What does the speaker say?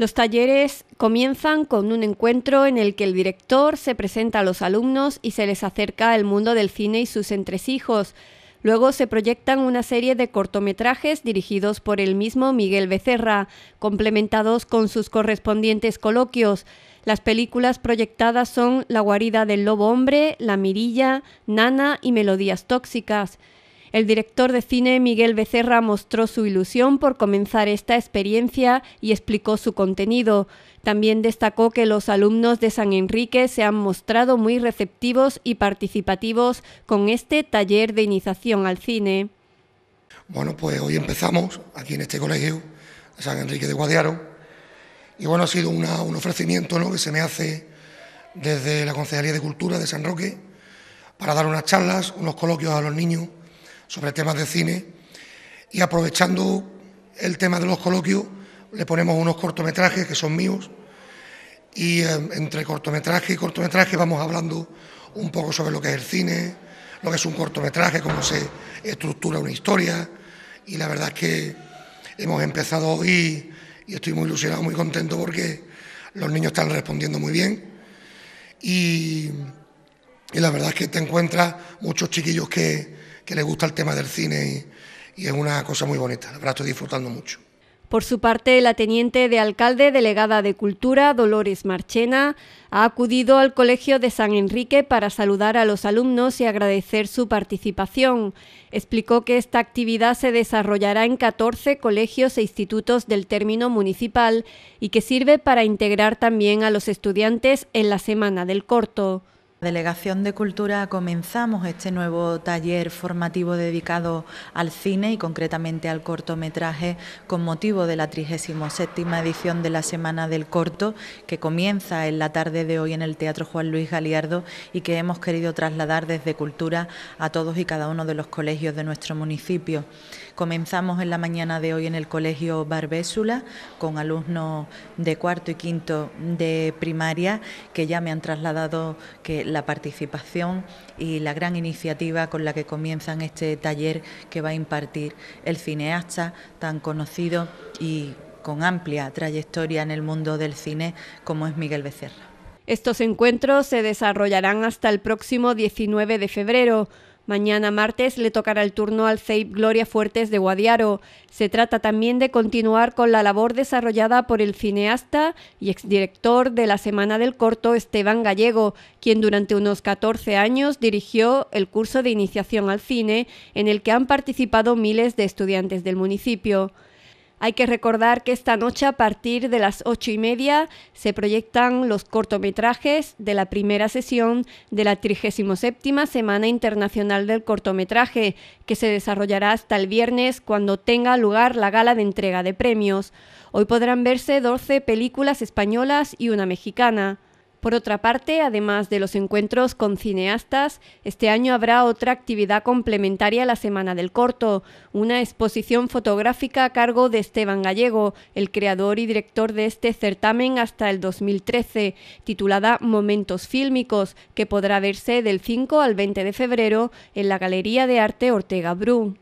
Los talleres comienzan con un encuentro en el que el director se presenta a los alumnos y se les acerca el mundo del cine y sus entresijos. Luego se proyectan una serie de cortometrajes dirigidos por el mismo Miguel Becerra, complementados con sus correspondientes coloquios. Las películas proyectadas son La guarida del lobo hombre, La mirilla, Nana y Melodías tóxicas. El director de cine Miguel Becerra mostró su ilusión por comenzar esta experiencia y explicó su contenido. También destacó que los alumnos de San Enrique se han mostrado muy receptivos y participativos con este taller de iniciación al cine. Bueno, pues hoy empezamos aquí en este colegio San Enrique de Guadiaro. Y bueno, ha sido un ofrecimiento ¿no? que se me hace desde la Concejalía de Cultura de San Roque para dar unas charlas, unos coloquios a los niños sobre temas de cine y aprovechando el tema de los coloquios le ponemos unos cortometrajes que son míos y eh, entre cortometraje y cortometraje vamos hablando un poco sobre lo que es el cine, lo que es un cortometraje, cómo se estructura una historia y la verdad es que hemos empezado hoy y estoy muy ilusionado, muy contento porque los niños están respondiendo muy bien y, y la verdad es que te encuentras muchos chiquillos que, que le gusta el tema del cine y, es una cosa muy bonita. La verdad estoy disfrutando mucho. Por su parte, la teniente de alcalde delegada de Cultura, Dolores Marchena, ha acudido al Colegio de San Enrique para saludar a los alumnos y agradecer su participación. Explicó que esta actividad se desarrollará en 14 colegios e institutos del término municipal y que sirve para integrar también a los estudiantes en la Semana del Corto. Delegación de Cultura comenzamos este nuevo taller formativo dedicado al cine y concretamente al cortometraje con motivo de la 37 edición de la Semana del Corto que comienza en la tarde de hoy en el Teatro Juan Luis Galiardo y que hemos querido trasladar desde Cultura a todos y cada uno de los colegios de nuestro municipio. Comenzamos en la mañana de hoy en el Colegio Barbésula con alumnos de cuarto y quinto de primaria que ya me han trasladado que la participación y la gran iniciativa con la que comienzan este taller que va a impartir el cineasta tan conocido y con amplia trayectoria en el mundo del cine como es Miguel Becerra. Estos encuentros se desarrollarán hasta el próximo 19 de febrero. Mañana martes le tocará el turno al CEIP Gloria Fuertes de Guadiaro. Se trata también de continuar con la labor desarrollada por el cineasta y exdirector de la Semana del Corto Esteban Gallego, quien durante unos 14 años dirigió el curso de iniciación al cine en el que han participado miles de estudiantes del municipio. Hay que recordar que esta noche a partir de las ocho y media se proyectan los cortometrajes de la primera sesión de la 37 Semana Internacional del Cortometraje, que se desarrollará hasta el viernes cuando tenga lugar la gala de entrega de premios. Hoy podrán verse 12 películas españolas y una mexicana. Por otra parte, además de los encuentros con cineastas, este año habrá otra actividad complementaria a la Semana del Corto, una exposición fotográfica a cargo de Esteban Gallego, el creador y director de este certamen hasta el 2013, titulada Momentos Fílmicos, que podrá verse del 5 al 20 de febrero en la Galería de Arte Ortega Bru.